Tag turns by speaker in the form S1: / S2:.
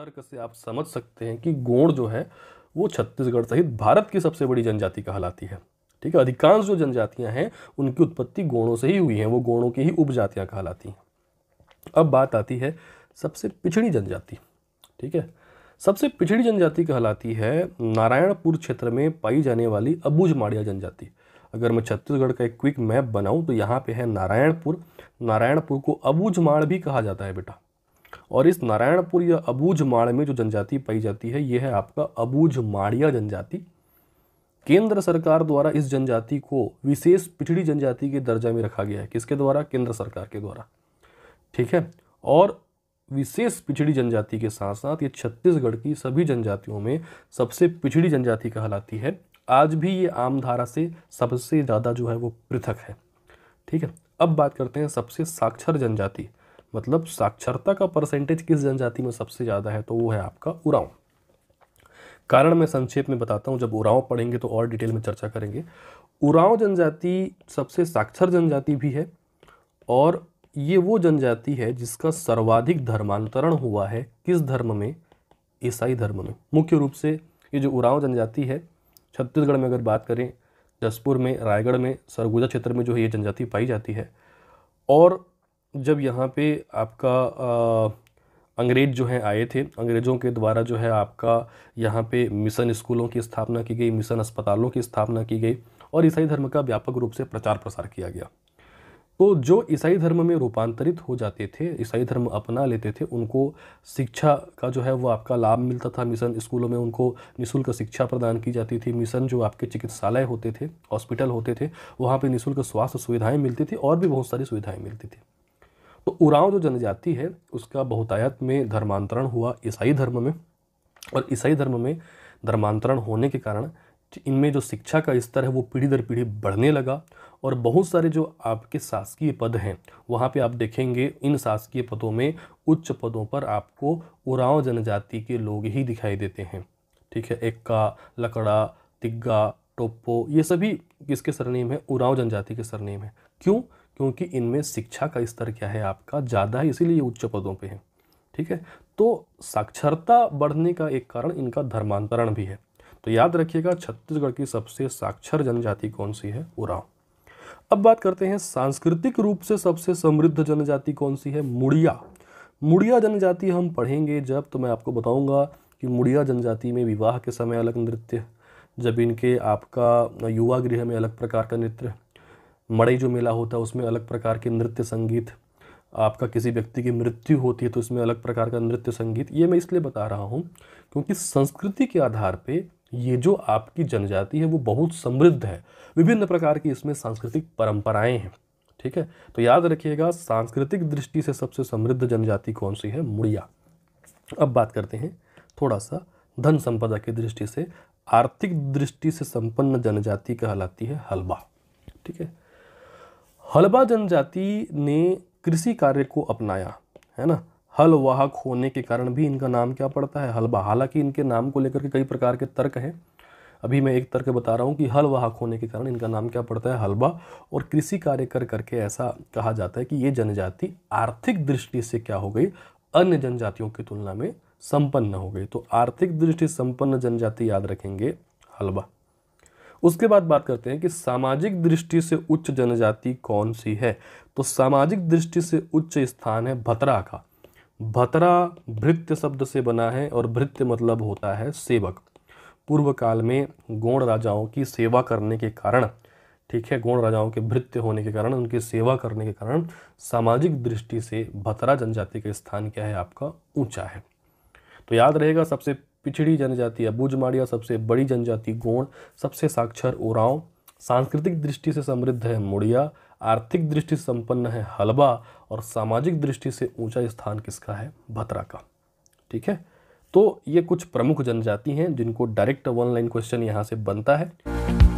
S1: तर्क से आप समझ सकते हैं कि गोंड जो है वो छत्तीसगढ़ सहित भारत की सबसे बड़ी जनजाति कहलाती है ठीक है अधिकांश जो जनजातियां हैं उनकी उत्पत्ति गोणों से ही हुई हैं वो गोणों की ही उपजातियां कहलाती हैं अब बात आती है सबसे पिछड़ी जनजाति ठीक है सबसे पिछड़ी जनजाति कहलाती है नारायणपुर क्षेत्र में पाई जाने वाली अबूझ माड़िया जनजाति अगर मैं छत्तीसगढ़ का एक क्विक मैप बनाऊं तो यहाँ पे है नारायणपुर नारायणपुर को अबूझमाड़ भी कहा जाता है बेटा और इस नारायणपुर या अबूझ माड़ में जो जनजाति पाई जाती है ये है आपका अबूझ माड़िया जनजाति केंद्र सरकार द्वारा इस जनजाति को विशेष पिछड़ी जनजाति के दर्जा में रखा गया है किसके द्वारा केंद्र सरकार के द्वारा ठीक है और विशेष पिछड़ी जनजाति के साथ साथ ये छत्तीसगढ़ की सभी जनजातियों में सबसे पिछड़ी जनजाति कहलाती है आज भी ये आम धारा से सबसे ज़्यादा जो है वो पृथक है ठीक है अब बात करते हैं सबसे साक्षर जनजाति मतलब साक्षरता का परसेंटेज किस जनजाति में सबसे ज़्यादा है तो वो है आपका उरांव कारण मैं संक्षेप में बताता हूँ जब उरांव पढ़ेंगे तो और डिटेल में चर्चा करेंगे उरांव जनजाति सबसे साक्षर जनजाति भी है और ये वो जनजाति है जिसका सर्वाधिक धर्मांतरण हुआ है किस धर्म में ईसाई धर्म में मुख्य रूप से ये जो उरांव जनजाति है छत्तीसगढ़ में अगर बात करें जसपुर में रायगढ़ में सरगुजा क्षेत्र में जो है ये जनजाति पाई जाती है और जब यहाँ पे आपका अंग्रेज़ जो हैं आए थे अंग्रेज़ों के द्वारा जो है आपका यहाँ पे मिशन स्कूलों की स्थापना की गई मिशन अस्पतालों की स्थापना की गई और ईसाई धर्म का व्यापक रूप से प्रचार प्रसार किया गया तो जो ईसाई धर्म में रूपांतरित हो जाते थे ईसाई धर्म अपना लेते थे उनको शिक्षा का जो है वो आपका लाभ मिलता था मिशन स्कूलों में उनको निशुल्क शिक्षा प्रदान की जाती थी मिशन जो आपके चिकित्सालय होते थे हॉस्पिटल होते थे वहाँ पे निशुल्क स्वास्थ्य सुविधाएं मिलती थी और भी बहुत सारी सुविधाएं मिलती थी तो उराव जो जनजाति है उसका बहुतायत में धर्मांतरण हुआ ईसाई धर्म में और ईसाई धर्म में धर्मांतरण होने के कारण इनमें जो शिक्षा का स्तर है वो पीढ़ी दर पीढ़ी बढ़ने लगा और बहुत सारे जो आपके शासकीय पद हैं वहाँ पे आप देखेंगे इन शासकीय पदों में उच्च पदों पर आपको उराव जनजाति के लोग ही दिखाई देते हैं ठीक है एक्का लकड़ा तिग्गा टोप्पो ये सभी किसके सरनेम है उराव जनजाति के सरनेम है क्यों क्योंकि इनमें शिक्षा का स्तर क्या है आपका ज़्यादा है इसीलिए उच्च पदों पे हैं ठीक है तो साक्षरता बढ़ने का एक कारण इनका धर्मांतरण भी है तो याद रखिएगा छत्तीसगढ़ की सबसे साक्षर जनजाति कौन सी है उराव अब बात करते हैं सांस्कृतिक रूप से सबसे समृद्ध जनजाति कौन सी है मुड़िया मुड़िया जनजाति हम पढ़ेंगे जब तो मैं आपको बताऊंगा कि मुड़िया जनजाति में विवाह के समय अलग नृत्य जब इनके आपका युवा गृह में अलग प्रकार का नृत्य मड़ई जो मेला होता है उसमें अलग प्रकार के नृत्य संगीत आपका किसी व्यक्ति की मृत्यु होती है तो इसमें अलग प्रकार का नृत्य संगीत ये मैं इसलिए बता रहा हूँ क्योंकि संस्कृति के आधार पर ये जो आपकी जनजाति है वो बहुत समृद्ध है विभिन्न प्रकार की इसमें सांस्कृतिक परंपराएं हैं ठीक है तो याद रखिएगा सांस्कृतिक दृष्टि से सबसे समृद्ध जनजाति कौन सी है मुड़िया अब बात करते हैं थोड़ा सा धन संपदा की दृष्टि से आर्थिक दृष्टि से संपन्न जनजाति कहलाती है हलवा ठीक है हलबा जनजाति ने कृषि कार्य को अपनाया है ना हलवाहक होने के कारण भी इनका नाम क्या पड़ता है हलबा हालांकि इनके नाम को लेकर के कई प्रकार के तर्क हैं अभी मैं एक तर्क बता रहा हूँ कि हलवाहक होने के कारण इनका नाम क्या पड़ता है हलबा और कृषि कार्य कर करके ऐसा कहा जाता है कि ये जनजाति आर्थिक दृष्टि से क्या हो गई अन्य जनजातियों की तुलना में संपन्न हो गई तो आर्थिक दृष्टि संपन्न जनजाति याद रखेंगे हलबा उसके बाद बात करते हैं कि सामाजिक दृष्टि से उच्च जनजाति कौन सी है तो सामाजिक दृष्टि से उच्च स्थान है भतरा का भतरा भृत्य शब्द से बना है और भृत्य मतलब होता है सेवक पूर्व काल में गौण राजाओं की सेवा करने के कारण ठीक है गौण राजाओं के भृत्य होने के कारण उनकी सेवा करने के कारण सामाजिक दृष्टि से भतरा जनजाति का स्थान क्या है आपका ऊंचा है तो याद रहेगा सबसे पिछड़ी जनजाति अबूझ माड़िया सबसे बड़ी जनजाति गोंड सबसे साक्षर उरांव सांस्कृतिक दृष्टि से समृद्ध है मुड़िया आर्थिक दृष्टि से संपन्न है हलबा और सामाजिक दृष्टि से ऊंचा स्थान किसका है भतरा का ठीक है तो ये कुछ प्रमुख जनजाति हैं जिनको डायरेक्ट वन लाइन क्वेश्चन यहाँ से बनता है